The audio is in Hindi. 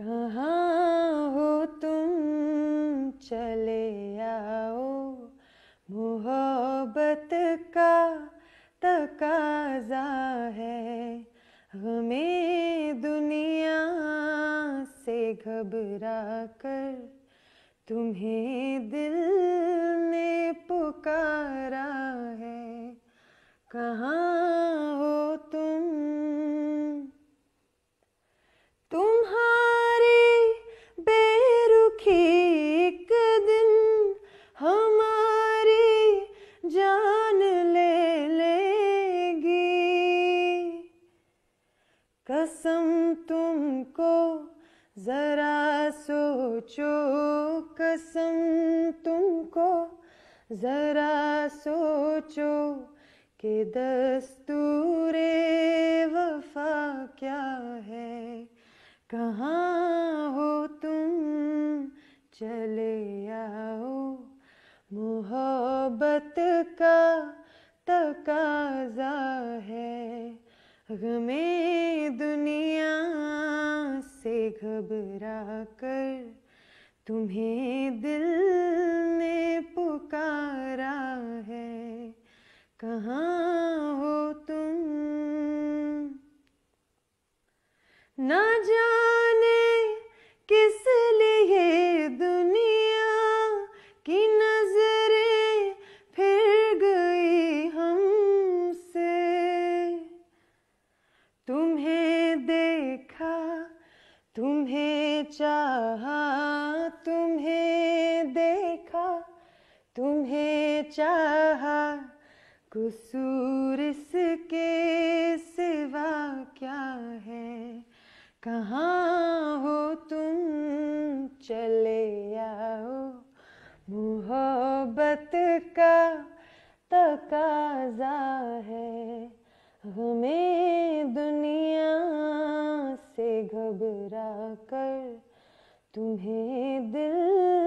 कहाँ हो तुम चले आओ मोहब्बत का तकाजा है हमें दुनिया से घबरा कर तुम्हें दिल ने पुकारा है कहाँ कसम तुमको ज़रा सोचो कसम तुमको ज़रा सोचो के दस्तूरे वफा क्या है कहाँ हो तुम चले आओ मोहब्बत का तकाजा है गमे घबरा कर तुम्हें दिल ने पुकारा है कहाँ हो तुम ना जाने किस लिए दुनिया की नजरें फिर गई हमसे तुम्हें देखा तुम्हें चाहा तुम्हें देखा तुम्हें चाहा कसूर इसके सिवा क्या है कहाँ हो तुम चले आओ मोहब्बत का तकाजा घबरा कर तुम्हें दिल